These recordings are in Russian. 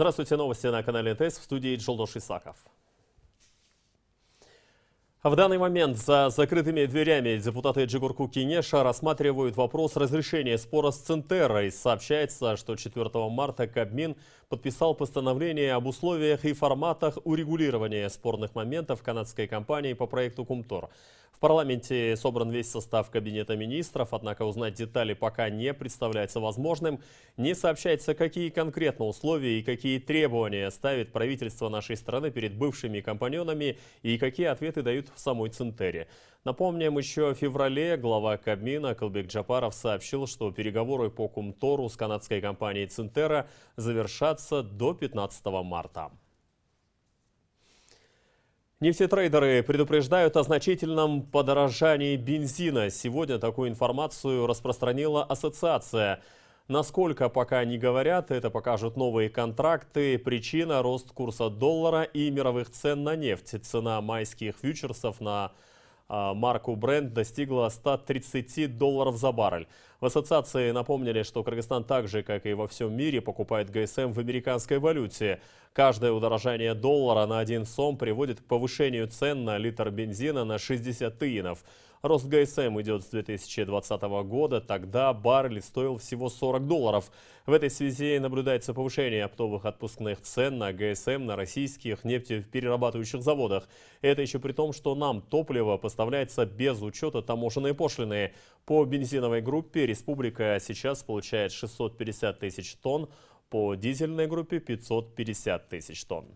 Здравствуйте, новости на канале НТС в студии Джолдош Исаков. В данный момент за закрытыми дверями депутаты Джигурку Кинеша рассматривают вопрос разрешения спора с Центерой. Сообщается, что 4 марта Кабмин подписал постановление об условиях и форматах урегулирования спорных моментов канадской компании по проекту «Кумтор». В парламенте собран весь состав Кабинета министров, однако узнать детали пока не представляется возможным. Не сообщается, какие конкретно условия и какие требования ставит правительство нашей страны перед бывшими компаньонами и какие ответы дают в самой Центере. Напомним, еще в феврале глава Кабмина Калбек Джапаров сообщил, что переговоры по Кумтору с канадской компанией Центера завершатся до 15 марта. Нефтетрейдеры предупреждают о значительном подорожании бензина. Сегодня такую информацию распространила ассоциация. Насколько пока не говорят, это покажут новые контракты, причина – рост курса доллара и мировых цен на нефть. Цена майских фьючерсов на а, марку Brent достигла 130 долларов за баррель. В ассоциации напомнили, что Кыргызстан так же, как и во всем мире, покупает ГСМ в американской валюте. Каждое удорожание доллара на один сом приводит к повышению цен на литр бензина на 60 тиенов. Рост ГСМ идет с 2020 года, тогда баррель стоил всего 40 долларов. В этой связи наблюдается повышение оптовых отпускных цен на ГСМ на российских нефтеперерабатывающих заводах. Это еще при том, что нам топливо поставляется без учета таможенной пошлины. По бензиновой группе республика сейчас получает 650 тысяч тонн, по дизельной группе 550 тысяч тонн.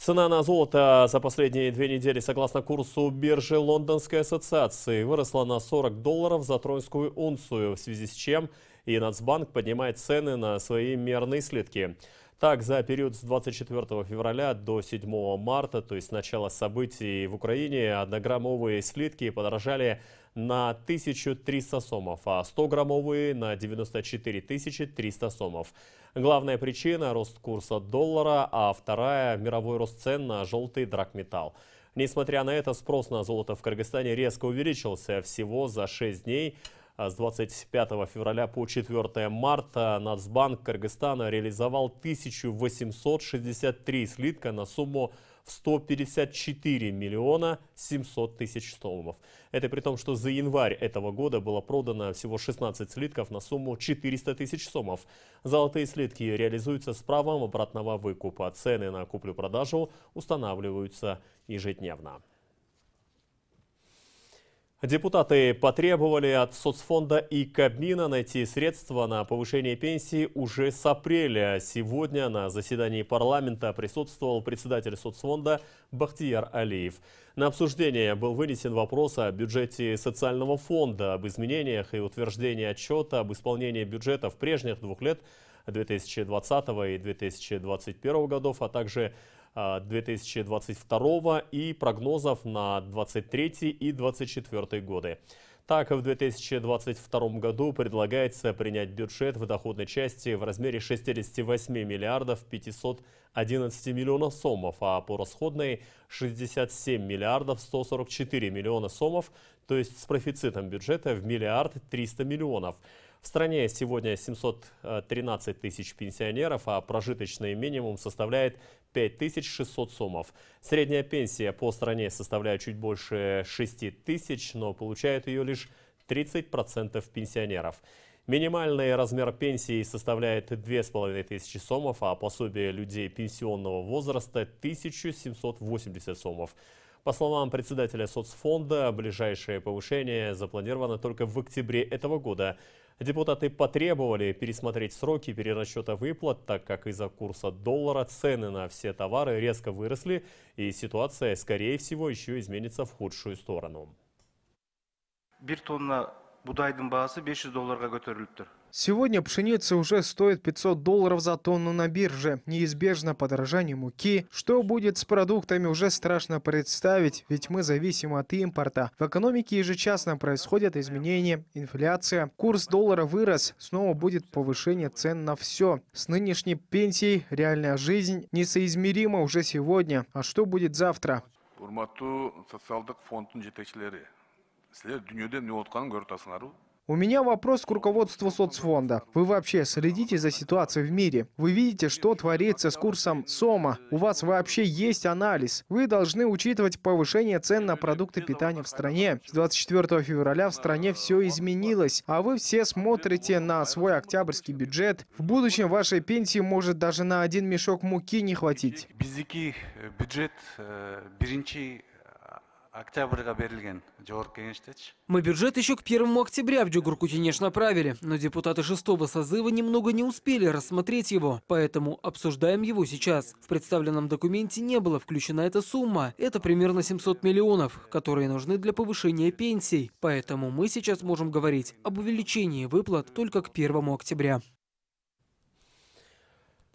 Цена на золото за последние две недели, согласно курсу биржи Лондонской ассоциации, выросла на 40 долларов за тройскую унцию, в связи с чем и Нацбанк поднимает цены на свои мерные слитки. Так, за период с 24 февраля до 7 марта, то есть с начала событий в Украине, однограммовые слитки подорожали на 1300 сомов, а 100-граммовые на 94 300 сомов. Главная причина – рост курса доллара, а вторая – мировой рост цен на желтый драгметалл. Несмотря на это, спрос на золото в Кыргызстане резко увеличился всего за 6 дней – а с 25 февраля по 4 марта Нацбанк Кыргызстана реализовал 1863 слитка на сумму в 154 миллиона 700 тысяч столомов. Это при том, что за январь этого года было продано всего 16 слитков на сумму 400 тысяч сомов. Золотые слитки реализуются с правом обратного выкупа. Цены на куплю-продажу устанавливаются ежедневно. Депутаты потребовали от соцфонда и Кабмина найти средства на повышение пенсии уже с апреля. Сегодня на заседании парламента присутствовал председатель соцфонда Бахтияр Алиев. На обсуждение был вынесен вопрос о бюджете социального фонда, об изменениях и утверждении отчета об исполнении бюджета в прежних двух лет 2020 и 2021 годов, а также 2022 и прогнозов на 2023 и 2024 годы. Так, в 2022 году предлагается принять бюджет в доходной части в размере 68 миллиардов 511 миллионов сомов, а по расходной 67 миллиардов 144 миллиона сомов, то есть с профицитом бюджета в миллиард 300 миллионов. В стране сегодня 713 тысяч пенсионеров, а прожиточный минимум составляет 5600 сомов. Средняя пенсия по стране составляет чуть больше 6 тысяч, но получают ее лишь 30% пенсионеров. Минимальный размер пенсии составляет 2500 сомов, а пособие людей пенсионного возраста 1780 сомов. По словам председателя соцфонда, ближайшее повышение запланировано только в октябре этого года – Депутаты потребовали пересмотреть сроки перерасчета выплат, так как из-за курса доллара цены на все товары резко выросли, и ситуация, скорее всего, еще изменится в худшую сторону. Bir тонна будайдың бағасы 500 долларға көтеріліп тұр. Сегодня пшеница уже стоит 500 долларов за тонну на бирже. Неизбежно подорожание муки. Что будет с продуктами, уже страшно представить, ведь мы зависим от импорта. В экономике ежечасно происходят изменения, инфляция. Курс доллара вырос, снова будет повышение цен на все. С нынешней пенсией реальная жизнь несоизмерима уже сегодня. А что будет завтра? Урматтуу социалдык фондун у меня вопрос к руководству соцфонда. Вы вообще следите за ситуацией в мире? Вы видите, что творится с курсом СОМа? У вас вообще есть анализ? Вы должны учитывать повышение цен на продукты питания в стране. С 24 февраля в стране все изменилось, а вы все смотрите на свой октябрьский бюджет. В будущем вашей пенсии может даже на один мешок муки не хватить. Бизики э, бюджет, э, биринчи мы бюджет еще к первому октября в джугуркутинеш направили но депутаты шестого созыва немного не успели рассмотреть его поэтому обсуждаем его сейчас в представленном документе не была включена эта сумма это примерно 700 миллионов которые нужны для повышения пенсий поэтому мы сейчас можем говорить об увеличении выплат только к первому октября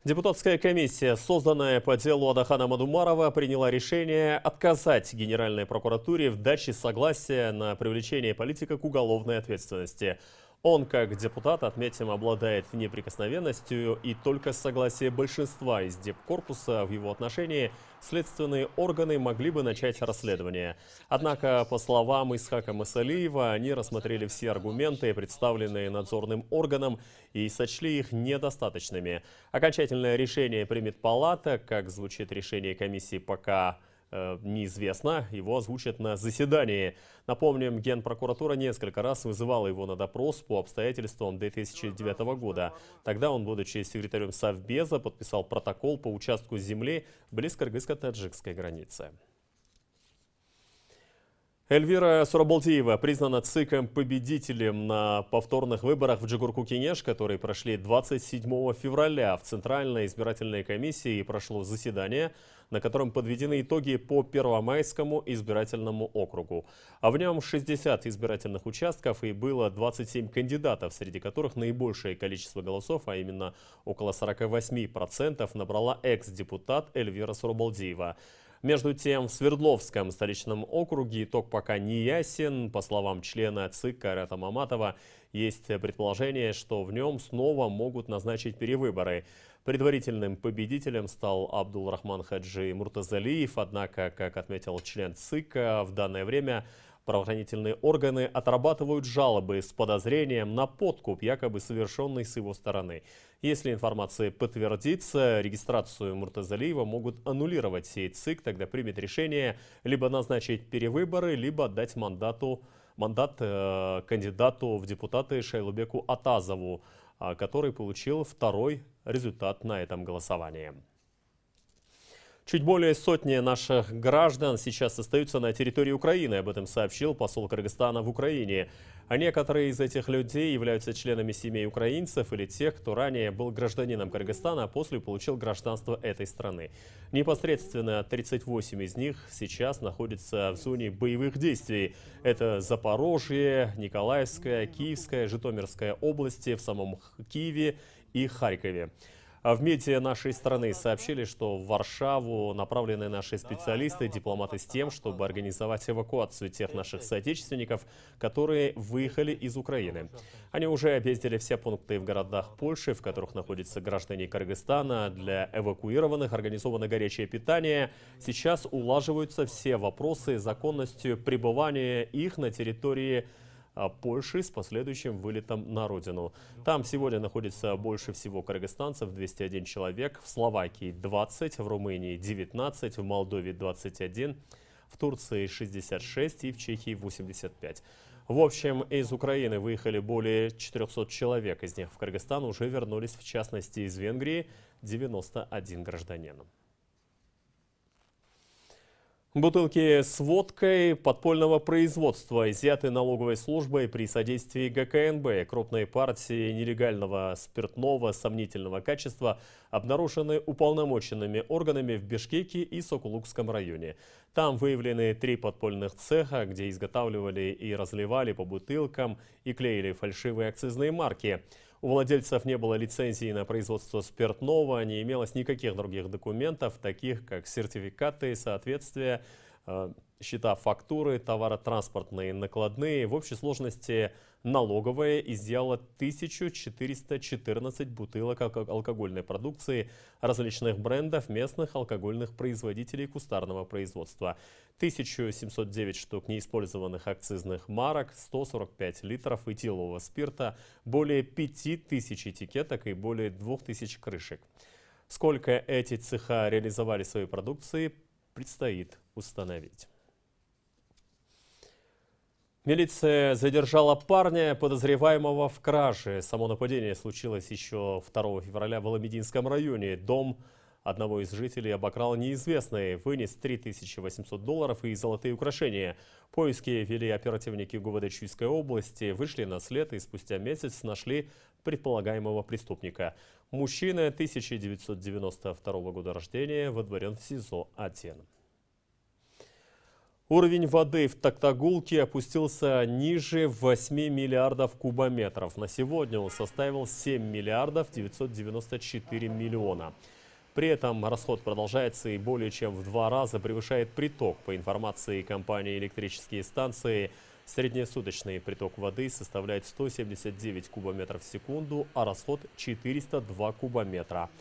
Депутатская комиссия, созданная по делу Адахана Мадумарова, приняла решение отказать Генеральной прокуратуре в даче согласия на привлечение политика к уголовной ответственности – он, как депутат, отметим, обладает неприкосновенностью, и только с согласия большинства из депкорпуса в его отношении следственные органы могли бы начать расследование. Однако, по словам Исхака Масалиева, они рассмотрели все аргументы, представленные надзорным органом, и сочли их недостаточными. Окончательное решение примет палата, как звучит решение комиссии пока Э, неизвестно, его озвучат на заседании. Напомним, Генпрокуратура несколько раз вызывала его на допрос по обстоятельствам 2009 года. Тогда он, будучи секретарем Совбеза, подписал протокол по участку земли близ кыргызско-таджикской границы. Эльвира Сурабалтиева признана ЦИКом победителем на повторных выборах в Джигурку-Кенеш, которые прошли 27 февраля в Центральной избирательной комиссии и прошло заседание – на котором подведены итоги по Первомайскому избирательному округу. А в нем 60 избирательных участков и было 27 кандидатов, среди которых наибольшее количество голосов, а именно около 48% набрала экс-депутат Эльвира Сурбалдиева. Между тем, в Свердловском столичном округе итог пока не ясен. По словам члена ЦИК Карата Маматова, есть предположение, что в нем снова могут назначить перевыборы. Предварительным победителем стал Абдул-Рахман Хаджи Муртазалиев, однако, как отметил член ЦИКа, в данное время Правоохранительные органы отрабатывают жалобы с подозрением на подкуп, якобы совершенный с его стороны. Если информация подтвердится, регистрацию Муртазалиева могут аннулировать сей ЦИК, тогда примет решение либо назначить перевыборы, либо отдать мандату, мандат э, кандидату в депутаты Шайлубеку Атазову. А, который получил второй результат на этом голосовании. Чуть более сотни наших граждан сейчас остаются на территории Украины. Об этом сообщил посол Кыргызстана в Украине. А некоторые из этих людей являются членами семей украинцев или тех, кто ранее был гражданином Кыргызстана, а после получил гражданство этой страны. Непосредственно 38 из них сейчас находятся в зоне боевых действий. Это Запорожье, Николаевская, Киевская, Житомирская области, в самом Киеве и Харькове. А в МИДе нашей страны сообщили, что в Варшаву направлены наши специалисты, дипломаты с тем, чтобы организовать эвакуацию тех наших соотечественников, которые выехали из Украины. Они уже объездили все пункты в городах Польши, в которых находятся граждане Кыргызстана. Для эвакуированных организовано горячее питание. Сейчас улаживаются все вопросы законностью пребывания их на территории Украины а, Польши с последующим вылетом на родину. Там сегодня находится больше всего кыргызстанцев, 201 человек, в Словакии 20, в Румынии 19, в Молдове 21, в Турции 66 и в Чехии 85. В общем, из Украины выехали более 400 человек. Из них в Кыргызстан уже вернулись, в частности, из Венгрии 91 гражданином. Бутылки с водкой подпольного производства изъяты налоговой службой при содействии ГКНБ. Крупные партии нелегального спиртного сомнительного качества обнаружены уполномоченными органами в Бишкеке и Сокулукском районе. Там выявлены три подпольных цеха, где изготавливали и разливали по бутылкам и клеили фальшивые акцизные марки – у владельцев не было лицензии на производство спиртного, не имелось никаких других документов, таких как сертификаты соответствия э, счета фактуры, товаро-транспортные накладные, в общей сложности налоговая изъяла 1414 бутылок алкогольной продукции различных брендов местных алкогольных производителей кустарного производства, 1709 штук неиспользованных акцизных марок, 145 литров этилового спирта, более 5000 этикеток и более 2000 крышек. Сколько эти цеха реализовали своей продукции, предстоит установить. Милиция задержала парня, подозреваемого в краже. Само нападение случилось еще 2 февраля в Аламединском районе. Дом одного из жителей обокрал неизвестный, вынес 3800 долларов и золотые украшения. Поиски вели оперативники ГУВД Чуйской области, вышли на след и спустя месяц нашли предполагаемого преступника. Мужчина 1992 года рождения водворен в СИЗО Атен. Уровень воды в Токтагулке опустился ниже 8 миллиардов кубометров. На сегодня он составил 7 миллиардов 994 миллиона. При этом расход продолжается и более чем в два раза превышает приток. По информации компании «Электрические станции», среднесуточный приток воды составляет 179 кубометров в секунду, а расход 402 кубометра.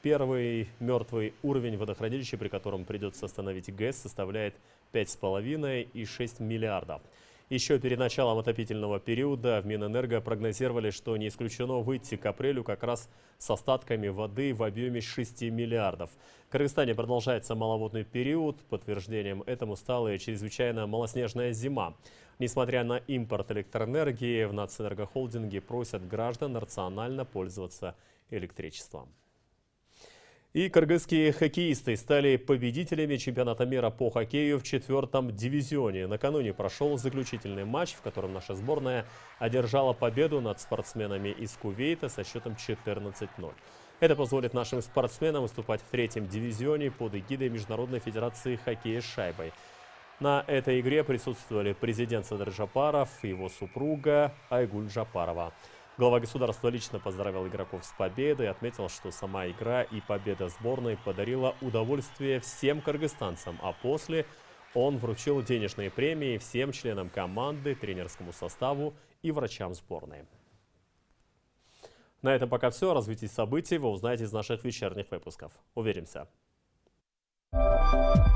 Первый мертвый уровень водохранилища, при котором придется остановить ГЭС, составляет 5,5 и 6 миллиардов. Еще перед началом отопительного периода в Минэнерго прогнозировали, что не исключено выйти к апрелю как раз с остатками воды в объеме 6 миллиардов. В Кыргызстане продолжается маловодный период. Подтверждением этому стала и чрезвычайно малоснежная зима. Несмотря на импорт электроэнергии, в Нацэнергохолдинге просят граждан рационально пользоваться электричеством. И кыргызские хоккеисты стали победителями чемпионата мира по хоккею в четвертом дивизионе. Накануне прошел заключительный матч, в котором наша сборная одержала победу над спортсменами из Кувейта со счетом 14-0. Это позволит нашим спортсменам выступать в третьем дивизионе под эгидой Международной Федерации Хоккея с шайбой. На этой игре присутствовали президент Садар Жапаров и его супруга Айгуль Жапарова. Глава государства лично поздравил игроков с победой и отметил, что сама игра и победа сборной подарила удовольствие всем кыргызстанцам, а после он вручил денежные премии всем членам команды, тренерскому составу и врачам сборной. На этом пока все. Развитие событий вы узнаете из наших вечерних выпусков. Уверимся. Thank you.